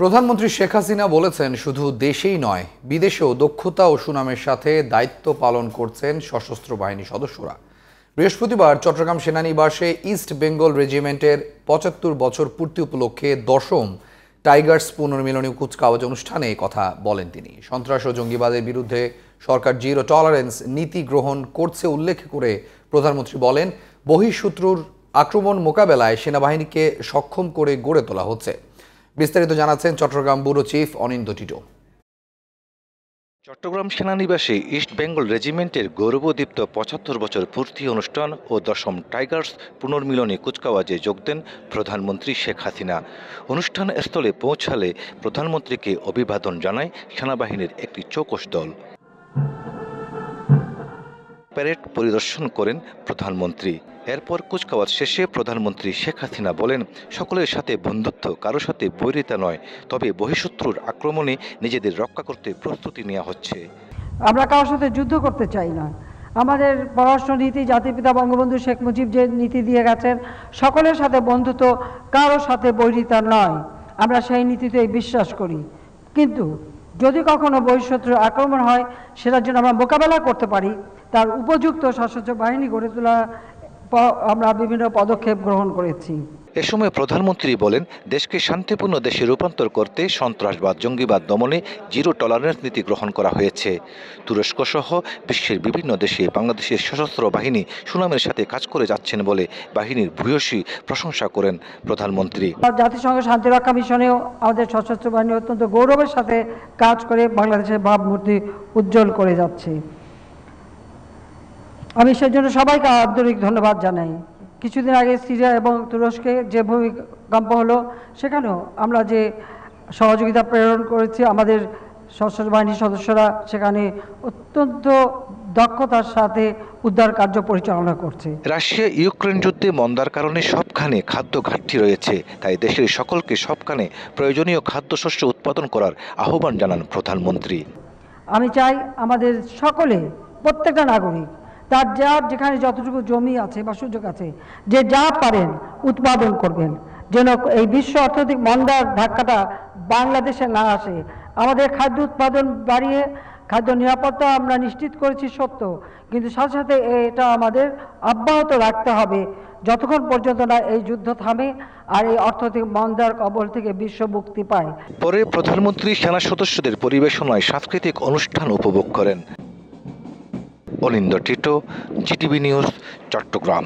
প্রধানমন্ত্রী শেখ হাসিনা বলেছেন শুধু দেশেই নয় বিদেশেও দক্ষতা ও সুনামের সাথে দায়িত্ব পালন করছেন সশস্ত্র বাহিনী সদস্যরা বৃহস্পতিবার চট্টগ্রাম সেনানিবাসে ইস্ট বেঙ্গল রেজিমেন্টের পঁচাত্তর বছর পূর্তি উপলক্ষে দশম টাইগার্স পুনর্মিলনী কুচকাওয়াজ অনুষ্ঠানে কথা বলেন তিনি সন্ত্রাস ও জঙ্গিবাদের বিরুদ্ধে সরকার জিরো টলারেন্স নীতি গ্রহণ করছে উল্লেখ করে প্রধানমন্ত্রী বলেন বহিঃশত্রুর আক্রমণ মোকাবেলায় সেনাবাহিনীকে সক্ষম করে গড়ে তোলা হচ্ছে বিস্তারিত জানাচ্ছেন চট্টগ্রাম ব্যুরো চিফ অনিন্দ টিটো চট্টগ্রাম সেনানিবাসে ইস্ট বেঙ্গল রেজিমেন্টের গৌরবদীপ্ত পঁচাত্তর বছর পূর্তি অনুষ্ঠান ও দশম টাইগার্স পুনর্মিলনে কুচকাওয়াজে যোগ দেন প্রধানমন্ত্রী শেখ হাসিনা অনুষ্ঠান স্থলে পৌঁছালে প্রধানমন্ত্রীকে অভিবাদন জানায় সেনাবাহিনীর একটি চৌকস দল প্যারেড পরিদর্শন করেন প্রধানমন্ত্রী এরপর কুচকাওয়াজ শেষে প্রধানমন্ত্রী শেখ হাসিনা বলেন সকলের সাথে বন্ধুত্ব কারো সাথে বৈরিতা নয় তবে বহিঃশত্রুর আক্রমণে নিজেদের রক্ষা করতে প্রস্তুতি নেওয়া হচ্ছে আমরা কারোর সাথে যুদ্ধ করতে চাই না আমাদের পররাষ্ট্র নীতি জাতিপিতা বঙ্গবন্ধু শেখ মুজিব যে নীতি দিয়ে গেছেন সকলের সাথে বন্ধুত্ব কারো সাথে বৈরিতা নয় আমরা সেই নীতিতেই বিশ্বাস করি কিন্তু যদি কখনো বহিঃশত্রু আক্রমণ হয় সেটার জন্য আমরা মোকাবেলা করতে পারি তার উপযুক্ত সশস্ত্র বাহিনী গড়ে তোলা আমরা বিভিন্ন পদক্ষেপ গ্রহণ করেছি এ সময় প্রধানমন্ত্রী বলেন দেশকে শান্তিপূর্ণ দেশে রূপান্তর করতে সন্ত্রাসবাদ জঙ্গিবাদ দমনে জিরো টলারেন্স নীতি গ্রহণ করা হয়েছে তুরস্ক সহ বিশ্বের বিভিন্ন দেশে বাংলাদেশের সশস্ত্র বাহিনী সুনামের সাথে কাজ করে যাচ্ছেন বলে বাহিনীর ভূয়সী প্রশংসা করেন প্রধানমন্ত্রী জাতিসংঘ শান্তিরক্ষা মিশনেও আমাদের সশস্ত্র বাহিনী অত্যন্ত গৌরবের সাথে কাজ করে বাংলাদেশের ভাবমূর্তি উজ্জ্বল করে যাচ্ছে আমি সেই জন্য সবাইকে আন্তরিক ধন্যবাদ জানাই কিছুদিন আগে সিরিয়া এবং তুরস্কে যে ভূমিকম্প হলো সেখানেও আমরা যে সহযোগিতা প্রেরণ করেছি আমাদের সশস্ত্র বাহিনীর সদস্যরা সেখানে অত্যন্ত দক্ষতার সাথে উদ্ধার কার্য পরিচালনা করছে রাশিয়া ইউক্রেন যুদ্ধে মন্দার কারণে সবখানে খাদ্য ঘাটতি রয়েছে তাই দেশের সকলকে সবখানে প্রয়োজনীয় খাদ্যশস্য উৎপাদন করার আহ্বান জানান প্রধানমন্ত্রী আমি চাই আমাদের সকলে প্রত্যেকটা নাগরিক তার যার যেখানে যতটুকু জমি আছে বা সুযোগ আছে যে যা পারেন উৎপাদন করবেন যেন এই বিশ্ব অর্থনৈতিক মন্দার ধাক্কাটা বাংলাদেশে না আসে আমাদের খাদ্য উৎপাদন বাড়িয়ে খাদ্য নিরাপত্তা আমরা নিশ্চিত করেছি সত্য কিন্তু সাথে সাথে এটা আমাদের অব্যাহত রাখতে হবে যতক্ষণ পর্যন্ত না এই যুদ্ধ থামে আর এই অর্থনৈতিক মন্দার কবল থেকে বিশ্ব মুক্তি পায় পরে প্রধানমন্ত্রী সেনা সদস্যদের পরিবেশনায় সাংস্কৃতিক অনুষ্ঠান উপভোগ করেন অলিন্দ টিটো জিটিভি নিউজ চট্টগ্রাম